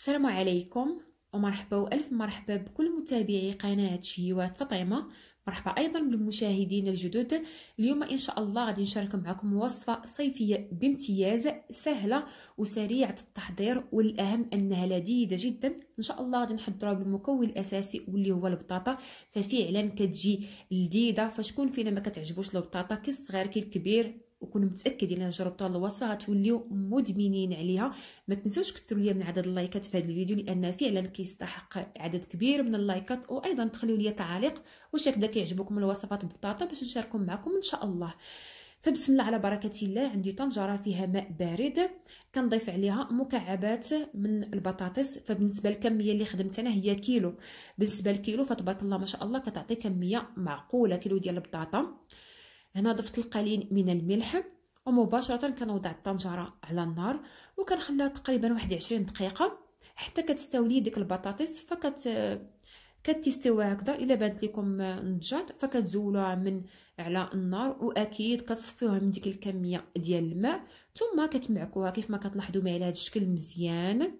السلام عليكم ومرحبا وألف مرحبا بكل متابعي قناة شهيوات فطيمة مرحبا أيضا بالمشاهدين الجدد اليوم إن شاء الله غادي نشارك معكم وصفة صيفية بامتياز سهلة وسريعة التحضير والأهم أنها لذيذة جدا إن شاء الله غادي نحضروها بالمكون الأساسي واللي هو البطاطا ففعلا كتجي لذيذة فشكون فينا ما كتعجبوش البطاطا كي الصغير كي الكبير وكونوا متاكدين الا جربتوا الوصفه غتوليو مدمنين عليها ما تنسوش كثروا ليا من عدد اللايكات في هذا الفيديو لان فعلا كيستحق عدد كبير من اللايكات وايضا تخليو ليا تعاليق واش هكذا كيعجبكم الوصفات ببطاطا باش نشاركهم معكم ان شاء الله فبسم الله على بركة الله عندي طنجرة فيها ماء بارد كنضيف عليها مكعبات من البطاطس فبالنسبة للكمية اللي خدمت أنا هي كيلو بالنسبة للكيلو فتبارك الله ما شاء الله كتعطي كمية معقولة كيلو ديال البطاطا هنا ضفت القليل من الملح ومباشره كنوضع الطنجره على النار وكنخليها تقريبا واحد عشرين دقيقه حتى كتستولي ديك البطاطس فكت كتستوى هكذا الا بانت لكم نجات فكتزولوها من على النار واكيد كتصفيوها من ديك الكميه ديال الماء ثم كتمعكوها كيف ما كتلاحظوا معي على هذا الشكل مزيان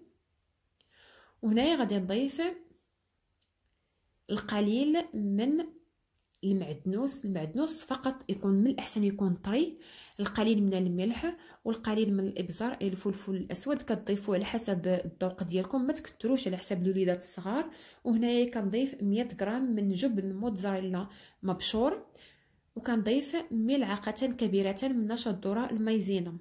وهنايا غادي نضيف القليل من المعدنوس المعدنوس فقط يكون من الاحسن يكون طري القليل من الملح والقليل من الابزار الفلفل الاسود كتضيفوه على حسب الذوق ديالكم ما تكثروش على حساب الوليدات الصغار وهنايا كنضيف 100 غرام من جبن موتزاريلا مبشور وكنضيف ملعقه كبيره من نشا الذره المايزينا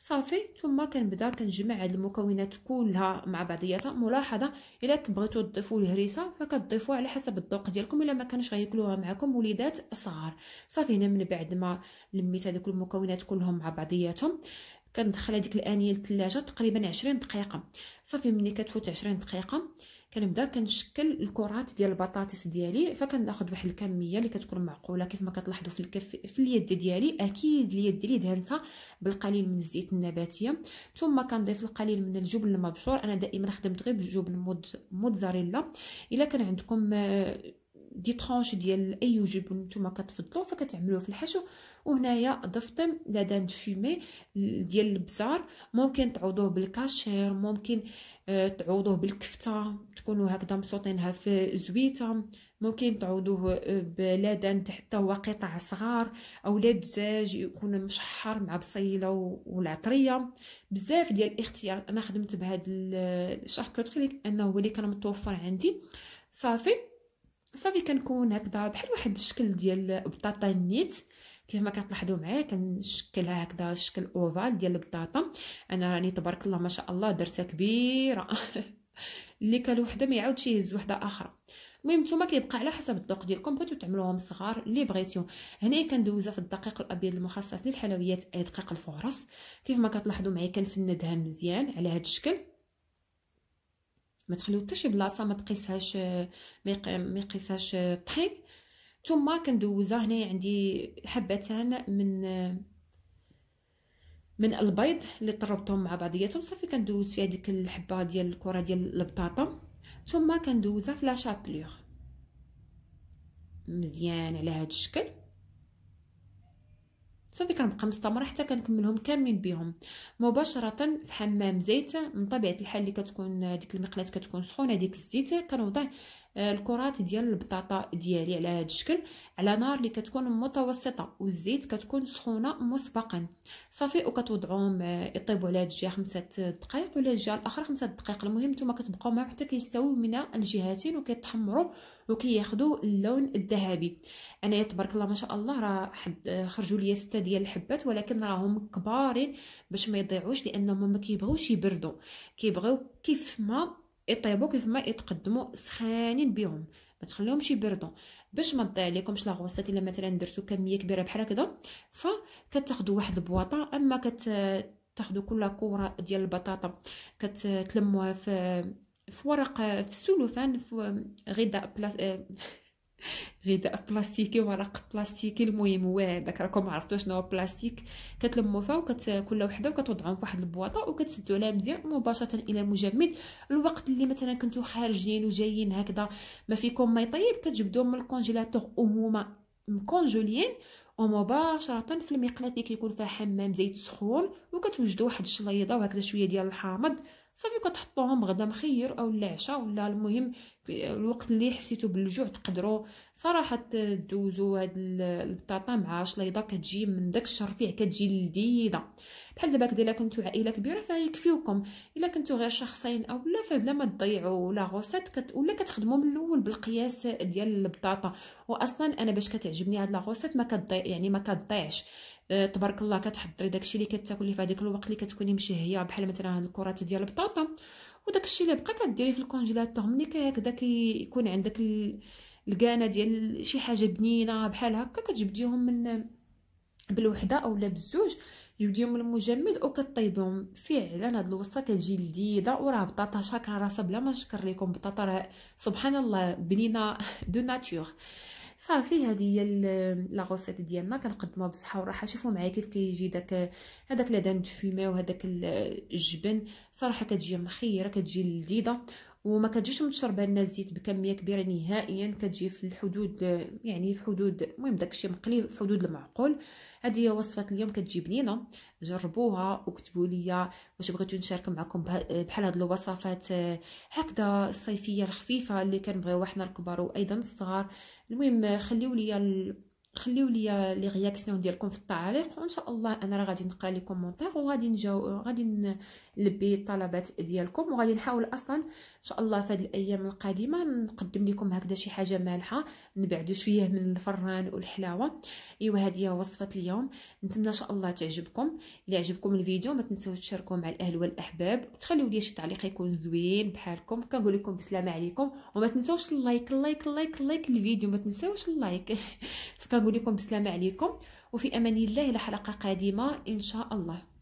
صافي ثم كنبدا كنجمع هاد المكونات كلها مع بعضياتها ملاحظه الا كبغيتو تضيفوا الهريسه فكتضيفوها على حسب الذوق ديالكم الا ما كانش غياكلوها معكم وليدات صغار صافي هنا من بعد ما لميت هذوك المكونات كلهم مع بعضياتهم كندخل هذيك الانيه للثلاجه تقريبا 20 دقيقه صافي ملي كتفوت 20 دقيقه كنبدا كنشكل الكرات ديال البطاطس ديالي فكناخذ واحد الكميه اللي كتكون معقوله كيف ما كتلاحظوا في الكف في اليد ديالي اكيد اليد ديالي دهنتها بالقليل من الزيت النباتيه ثم كنضيف القليل من الجبن المبشور انا دائما خدمت غير بالجبن موتزاريلا الا كان عندكم آه، دي طرونش ديال اي جبن نتوما كتفضلوا فكتعملوه في الحشو وهنايا ضفت لادان فيمي ديال البزار ممكن تعوضوه بالكاشير ممكن آه، تعوضوه بالكفته تكونوا هكذا مصوطينها في زويته ممكن تعوضوه آه، بلادان حتى هو قطع صغار او لا دجاج يكون مشحر مع بصيله والعطريه بزاف ديال الاختيارات انا خدمت بهذا الشرح قلت انه هو اللي كان متوفر عندي صافي صافي كنكون هكذا بحال واحد الشكل ديال بطاطا نيت كيف ما كتلاحظوا معايا كنشكلها هكذا شكل اوفال ديال البطاطا انا راني تبارك الله ما شاء الله درتها كبيره اللي كان وحده ما يعاودش يهز وحده اخرى المهم نتوما كيبقى على حسب الذوق ديالكم بغيتو تعملوهم صغار اللي بغيتو هنا كندوزها في الدقيق الابيض المخصص للحلويات اي آه، دقيق الفورص كيف ما كتلاحظوا معايا كنفندها مزيان على هذا الشكل ما تخليو حتى شي بلاصه ما تقيسهاش آه، ما يقيسهاش الطحين آه، ثم كندوزها هنا عندي حبتان من من البيض اللي طربتهم مع بعضياتهم صافي كندوز فيها ديك الحبه ديال الكره ديال البطاطا ثم كندوزها في لا مزيان على هذا الشكل صافي كنبقى مستمره حتى كنكملهم كاملين بهم مباشره في حمام زيت من طبيعه الحال اللي كتكون ديك المقلاه كتكون سخونه ديك الزيت كنوضع آه، الكرات ديال البطاطا ديالي على هذا الشكل على نار اللي كتكون متوسطه والزيت كتكون سخونه مسبقا صافي وكتوضعهم آه، يطيبوا على هاد الجهه 5 دقائق ولا الجهه الاخرى 5 دقائق المهم نتوما كتبقاو معاهم حتى كيستويو من الجهتين وكيتحمروا وكياخذوا اللون الذهبي انا تبارك الله ما شاء الله راه خرجوا لي سته ديال الحبات ولكن راهم كبارين باش ما يضيعوش لانهم ما كيبغوش يبردوا كيبغيو كيف ما يطيبوا كيف ما يتقدموا سخانين بهم ما تخليهمش يبردوا باش ما تضيع لكمش لا غوصات الا مثلا درتو كميه كبيره بحال هكذا فكتاخذوا واحد البواطه اما كت كل كره ديال البطاطا كتلموها في في ورق في السلوفان في غذاء بلاستيك غذاء بلاستيكي ورق بلاستيكي المهم هو هذاك راكم عرفتوا شنو هو بلاستيك كتلموا فيها وكت كل وحده وكتوضعهم في واحد البواطه وكتسدوا عليها مزيان مباشره الى مجمد الوقت اللي مثلا كنتو خارجين وجايين هكذا ما فيكم ما يطيب كتجبدوهم من الكونجيلاتور وهما مكونجوليين ومباشره في المقلاه اللي كيكون فيها حمام زيت سخون وكتوجدوا واحد الشلايضه وهكذا شويه ديال الحامض صافي كتحطوهم غدا مخير او العشاء ولا المهم في الوقت اللي حسيتو بالجوع تقدروا صراحه تدوزوا هاد البطاطا مع شليضه كتجي من داك الشرفيع كتجي لذيذه بحال دابا كديلا كنتو عائله كبيره فيكفيوكم الا كنتو غير شخصين او لا فبلا ما تضيعوا لا غوسيت كت ولا كتخدموا من الاول بالقياس ديال البطاطا واصلا انا باش كتعجبني هاد لا غوسيت ما كتضيع يعني ما كتضيعش آه، تبارك الله كتحضري داكشي اللي كتاكلي في هذاك الوقت اللي كتكوني مشهيه بحال مثلا هاد الكرات ديال البطاطا وداكشي اللي بقى كديري في الكونجيلاتور ملي هكذا كيكون عندك الكانه ديال شي حاجه بنينه بحال هكا كتجبديهم من بالوحده اولا بزوج جبديهم المجمد وكطيبهم فعلا هاد الوصفه كتجي لذيذه وراه بطاطا شاكره راسها بلا ما نشكر لكم بطاطا سبحان الله بنينه دو ناتور صافي هذه هي لا غوسيت ديالنا كنقدموها بصحه وراحه شوفوا معايا كيف كيجي داك هذاك لادان دفيمي وهذاك الجبن صراحه كتجي مخيره كتجي لذيذه وما كتجيش متشربه لنا الزيت بكميه كبيره نهائيا كتجي في الحدود يعني في حدود المهم داكشي مقلي في حدود المعقول هذه هي وصفه اليوم كتجي بنينه جربوها وكتبوا لي واش بغيتو نشارك معكم بحال هاد الوصفات هكذا الصيفيه الخفيفه اللي كنبغيوها حنا الكبار وايضا الصغار المهم خليو لي خليو لي لي رياكسيون ديالكم في التعليق وان شاء الله انا راه غادي نقرا لي كومونتير وغادي نجاوب غادي نلبي الطلبات ديالكم وغادي نحاول اصلا شاء الله في هذه الايام القادمه نقدم لكم هكذا شي حاجه مالحه نبعدوا شويه من الفران والحلاوه ايوا هذه هي وصفه اليوم نتمنى ان شاء الله تعجبكم الى عجبكم الفيديو ما تنسوا تشاركوا مع الاهل والاحباب وتخليوا لي شي تعليق يكون زوين بحالكم كنقول لكم بسلامه عليكم وما تنسوش اللايك اللايك اللايك اللايك الفيديو ما تنسوش اللايك كنقول لكم بسلامه عليكم وفي امان الله الى حلقه قادمه ان شاء الله